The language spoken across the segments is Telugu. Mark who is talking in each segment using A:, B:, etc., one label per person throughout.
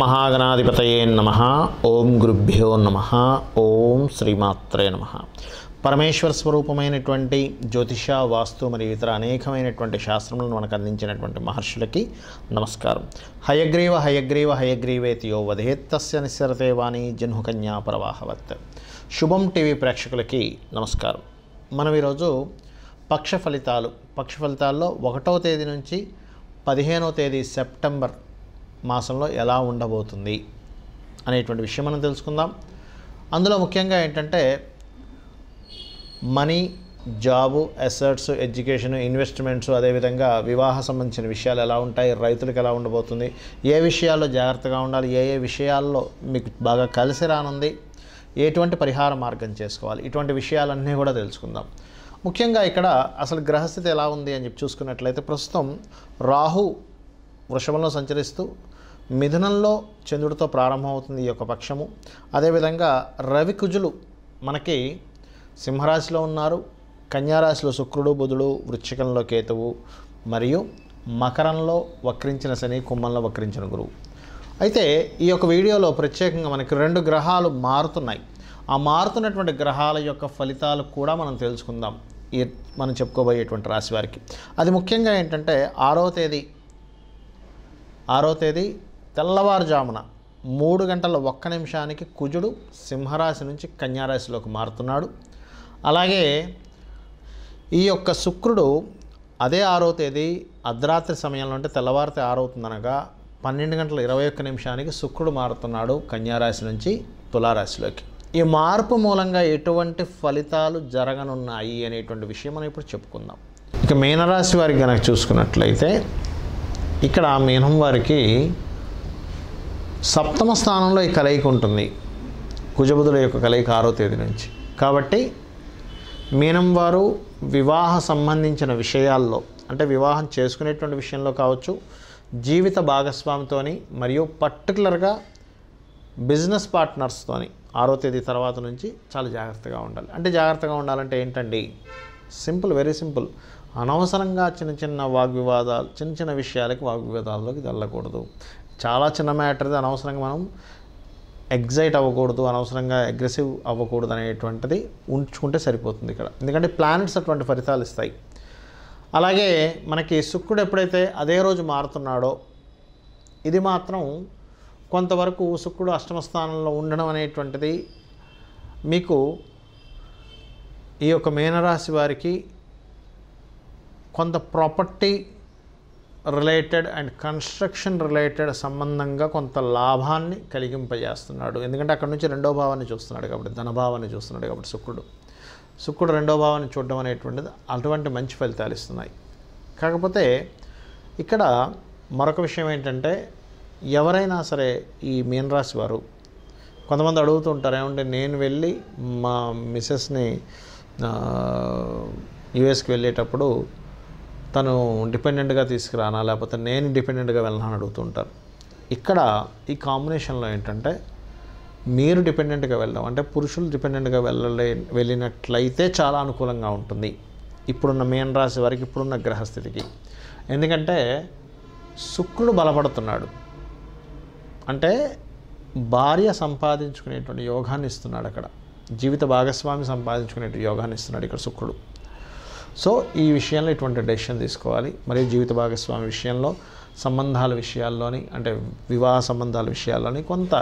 A: మహాగణాధిపతయే నమ ఓం గురుభ్యో నమ ఓం శ్రీమాత్రే నమ పరమేశ్వర స్వరూపమైనటువంటి జ్యోతిష వాస్తు మరియు ఇతర అనేకమైనటువంటి శాస్త్రములను మనకు అందించినటువంటి మహర్షులకి నమస్కారం హయగ్రీవ హయగ్రీవ హయగ్రీవేతి యో వధేత్తస్య నిస్సరతే వాణి జన్హుకన్యా ప్రవాహవత్ శుభం టీవీ ప్రేక్షకులకి నమస్కారం మనం ఈరోజు పక్ష ఫలితాలు పక్ష ఫలితాల్లో ఒకటో తేదీ నుంచి పదిహేనవ తేదీ సెప్టెంబర్ మాసంలో ఎలా ఉండబోతుంది అనేటువంటి విషయం మనం తెలుసుకుందాం అందులో ముఖ్యంగా ఏంటంటే money job assets education investments అదేవిధంగా వివాహ సంబంధించిన విషయాలు ఎలా ఉంటాయి రైతులకు ఎలా ఉండబోతుంది ఏ విషయాల్లో జాగ్రత్తగా ఉండాలి ఏ ఏ విషయాల్లో మీకు బాగా కలిసి రానుంది ఎటువంటి పరిహార మార్గం చేసుకోవాలి ఇటువంటి విషయాలన్నీ కూడా తెలుసుకుందాం ముఖ్యంగా ఇక్కడ అసలు గ్రహస్థితి ఎలా ఉంది అని చెప్పి చూసుకున్నట్లయితే ప్రస్తుతం రాహు వృషభంలో సంచరిస్తూ మిథునంలో చంద్రుడితో ప్రారంభమవుతుంది ఈ యొక్క పక్షము అదేవిధంగా రవి కుజులు మనకి సింహరాశిలో ఉన్నారు కన్యారాశిలో శుక్రుడు బుధుడు వృక్షికంలో కేతువు మరియు మకరంలో వక్రించిన శని కుంభంలో వక్రించిన గురువు అయితే ఈ యొక్క వీడియోలో ప్రత్యేకంగా మనకి రెండు గ్రహాలు మారుతున్నాయి ఆ మారుతున్నటువంటి గ్రహాల యొక్క ఫలితాలు కూడా మనం తెలుసుకుందాం ఈ మనం చెప్పుకోబోయేటువంటి రాశి వారికి అది ముఖ్యంగా ఏంటంటే ఆరో తేదీ ఆరో తేదీ తెల్లవారుజామున మూడు గంటల ఒక్క నిమిషానికి కుజుడు సింహరాశి నుంచి కన్యారాశిలోకి మారుతున్నాడు అలాగే ఈ యొక్క శుక్రుడు అదే ఆరో తేదీ అర్ధరాత్రి సమయంలో అంటే తెల్లవారితే ఆరవుతుందనగా పన్నెండు గంటల ఇరవై ఒక్క నిమిషానికి శుక్రుడు మారుతున్నాడు కన్యారాశి నుంచి తులారాశిలోకి ఈ మార్పు మూలంగా ఎటువంటి ఫలితాలు జరగనున్నాయి అనేటువంటి విషయం మనం ఇప్పుడు చెప్పుకుందాం ఇక మీనరాశి వారికి కనుక చూసుకున్నట్లయితే ఇక్కడ మీనం వారికి సప్తమ స్థానంలో ఈ కలయిక ఉంటుంది కుజబుధుల యొక్క కలయిక ఆరో తేదీ నుంచి కాబట్టి మీనం వారు వివాహ సంబంధించిన విషయాల్లో అంటే వివాహం చేసుకునేటువంటి విషయంలో కావచ్చు జీవిత భాగస్వామితోని మరియు పర్టికులర్గా బిజినెస్ పార్ట్నర్స్తోని ఆరో తేదీ తర్వాత నుంచి చాలా జాగ్రత్తగా ఉండాలి అంటే జాగ్రత్తగా ఉండాలంటే ఏంటండి సింపుల్ వెరీ సింపుల్ అనవసరంగా చిన్న చిన్న వాగ్వివాదాలు చిన్న చిన్న విషయాలకి వాగ్వివాదాల్లోకి వెళ్ళకూడదు చాలా చిన్న మ్యాటర్ది అనవసరంగా మనం ఎగ్జైట్ అవ్వకూడదు అనవసరంగా అగ్రెసివ్ అవ్వకూడదు అనేటువంటిది ఉంచుకుంటే సరిపోతుంది ఇక్కడ ఎందుకంటే ప్లానెట్స్ అటువంటి ఫలితాలు ఇస్తాయి అలాగే మనకి శుక్రుడు ఎప్పుడైతే అదే రోజు మారుతున్నాడో ఇది మాత్రం కొంతవరకు శుక్రుడు అష్టమ స్థానంలో ఉండడం అనేటువంటిది మీకు ఈ యొక్క మీనరాశి వారికి కొంత property related and construction related సంబంధంగా కొంత లాభాన్ని కలిగింపజేస్తున్నాడు ఎందుకంటే అక్కడ నుంచి రెండో భావాన్ని చూస్తున్నాడు కాబట్టి ధనభావాన్ని చూస్తున్నాడు కాబట్టి శుక్రుడు శుక్రుడు రెండో భావాన్ని చూడడం అనేటువంటిది అటువంటి మంచి ఫలితాలు ఇస్తున్నాయి కాకపోతే ఇక్కడ మరొక విషయం ఏంటంటే ఎవరైనా సరే ఈ మీనరాశి వారు కొంతమంది అడుగుతుంటారు ఏమంటే నేను వెళ్ళి మా మిసెస్ని యుఎస్కి వెళ్ళేటప్పుడు తను డిపెండెంట్గా తీసుకురానా లేకపోతే నేను డిపెండెంట్గా వెళ్ళనా అడుగుతుంటారు ఇక్కడ ఈ కాంబినేషన్లో ఏంటంటే మీరు డిపెండెంట్గా వెళ్దాం అంటే పురుషులు డిపెండెంట్గా వెళ్ళలే వెళ్ళినట్లయితే చాలా అనుకూలంగా ఉంటుంది ఇప్పుడున్న మేన్ రాశి వారికి ఇప్పుడున్న గ్రహస్థితికి ఎందుకంటే శుక్రుడు బలపడుతున్నాడు అంటే భార్య సంపాదించుకునేటువంటి యోగాన్ని ఇస్తున్నాడు అక్కడ జీవిత భాగస్వామి సంపాదించుకునే యోగాన్ని ఇస్తున్నాడు ఇక్కడ శుక్రుడు సో ఈ విషయంలో ఇటువంటి డెసిషన్ తీసుకోవాలి మరియు జీవిత భాగస్వామి విషయంలో సంబంధాల విషయాల్లోని అంటే వివాహ సంబంధాల విషయాల్లోని కొంత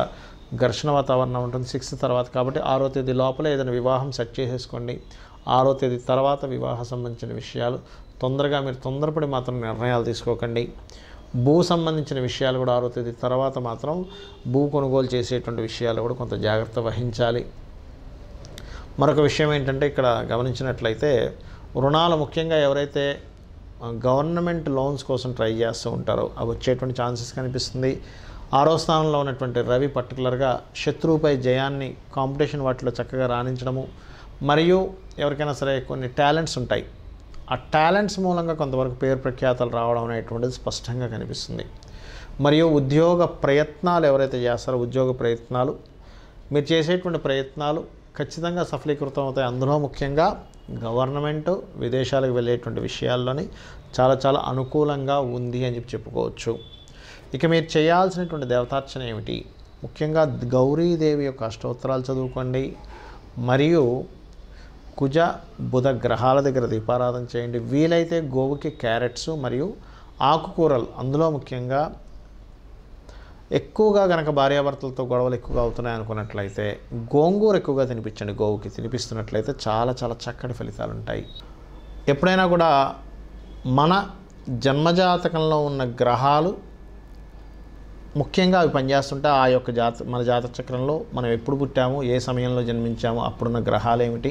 A: ఘర్షణ వాతావరణం ఉంటుంది సిక్స్త్ తర్వాత కాబట్టి ఆరో తేదీ లోపల ఏదైనా వివాహం సెట్ చేసేసుకోండి ఆరో తేదీ తర్వాత వివాహ సంబంధించిన విషయాలు తొందరగా మీరు తొందరపడి మాత్రం నిర్ణయాలు తీసుకోకండి భూ సంబంధించిన విషయాలు కూడా ఆరో తేదీ తర్వాత మాత్రం భూ కొనుగోలు చేసేటువంటి విషయాలు కూడా కొంత జాగ్రత్త వహించాలి మరొక విషయం ఏంటంటే ఇక్కడ గమనించినట్లయితే రుణాలు ముఖ్యంగా ఎవరైతే గవర్నమెంట్ లోన్స్ కోసం ట్రై చేస్తూ ఉంటారో అవి వచ్చేటువంటి ఛాన్సెస్ కనిపిస్తుంది ఆరో స్థానంలో ఉన్నటువంటి రవి పర్టికులర్గా శత్రువుపై జయాన్ని కాంపిటీషన్ వాటిలో చక్కగా రాణించడము మరియు ఎవరికైనా సరే కొన్ని టాలెంట్స్ ఉంటాయి ఆ టాలెంట్స్ మూలంగా కొంతవరకు పేరు ప్రఖ్యాతలు రావడం అనేటువంటిది స్పష్టంగా కనిపిస్తుంది మరియు ఉద్యోగ ప్రయత్నాలు ఎవరైతే చేస్తారో ఉద్యోగ ప్రయత్నాలు మీరు చేసేటువంటి ప్రయత్నాలు ఖచ్చితంగా సఫలీకృతం అవుతాయి అందులో ముఖ్యంగా గవర్నమెంట్ విదేశాలకు వెళ్ళేటువంటి విషయాల్లోని చాలా చాలా అనుకూలంగా ఉంది అని చెప్పి చెప్పుకోవచ్చు ఇక మీరు చేయాల్సినటువంటి దేవతార్చన ఏమిటి ముఖ్యంగా గౌరీదేవి యొక్క అష్టోత్తరాలు చదువుకోండి మరియు కుజ బుధ గ్రహాల దగ్గర దీపారాధన చేయండి వీలైతే గోవుకి క్యారెట్స్ మరియు ఆకుకూరలు అందులో ముఖ్యంగా ఎక్కువగా కనుక భార్యాభర్తలతో గొడవలు ఎక్కువగా అవుతున్నాయి అనుకున్నట్లయితే గోంగూర ఎక్కువగా తినిపించండి గోవుకి తినిపిస్తున్నట్లయితే చాలా చాలా చక్కటి ఫలితాలు ఉంటాయి ఎప్పుడైనా కూడా మన జన్మజాతకంలో ఉన్న గ్రహాలు ముఖ్యంగా అవి పనిచేస్తుంటే ఆ యొక్క జాత మన జాతక చక్రంలో మనం ఎప్పుడు పుట్టాము ఏ సమయంలో జన్మించాము అప్పుడున్న గ్రహాలు ఏమిటి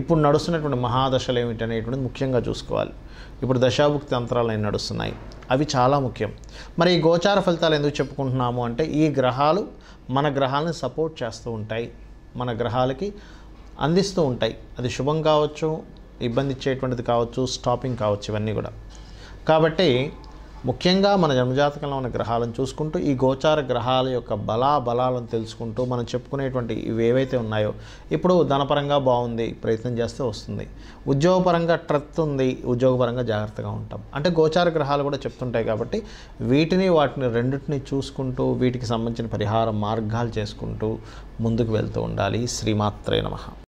A: ఇప్పుడు నడుస్తున్నటువంటి మహాదశలు ఏమిటి అనేటువంటిది ముఖ్యంగా చూసుకోవాలి ఇప్పుడు దశాభుక్తి అంతరాలు అవి నడుస్తున్నాయి అవి చాలా ముఖ్యం మరి ఈ గోచార ఫలితాలు ఎందుకు చెప్పుకుంటున్నాము అంటే ఈ గ్రహాలు మన గ్రహాలను సపోర్ట్ చేస్తూ ఉంటాయి మన గ్రహాలకి అందిస్తూ ఉంటాయి అది శుభం కావచ్చు ఇబ్బంది ఇచ్చేటువంటిది కావచ్చు స్టాపింగ్ కావచ్చు ఇవన్నీ కూడా కాబట్టి ముఖ్యంగా మన జన్మజాతకంలో ఉన్న గ్రహాలను చూసుకుంటూ ఈ గోచార గ్రహాల యొక్క బలా బలాలను తెలుసుకుంటూ మనం చెప్పుకునేటువంటి ఇవి ఏవైతే ఉన్నాయో ఇప్పుడు ధనపరంగా బాగుంది ప్రయత్నం చేస్తే వస్తుంది ఉద్యోగపరంగా ట్రత్ ఉంది ఉద్యోగపరంగా జాగ్రత్తగా ఉంటాం అంటే గోచార గ్రహాలు కూడా చెప్తుంటాయి కాబట్టి వీటిని వాటిని రెండింటిని చూసుకుంటూ వీటికి సంబంధించిన పరిహార మార్గాలు చేసుకుంటూ ముందుకు వెళ్తూ ఉండాలి శ్రీమాత్రే నమ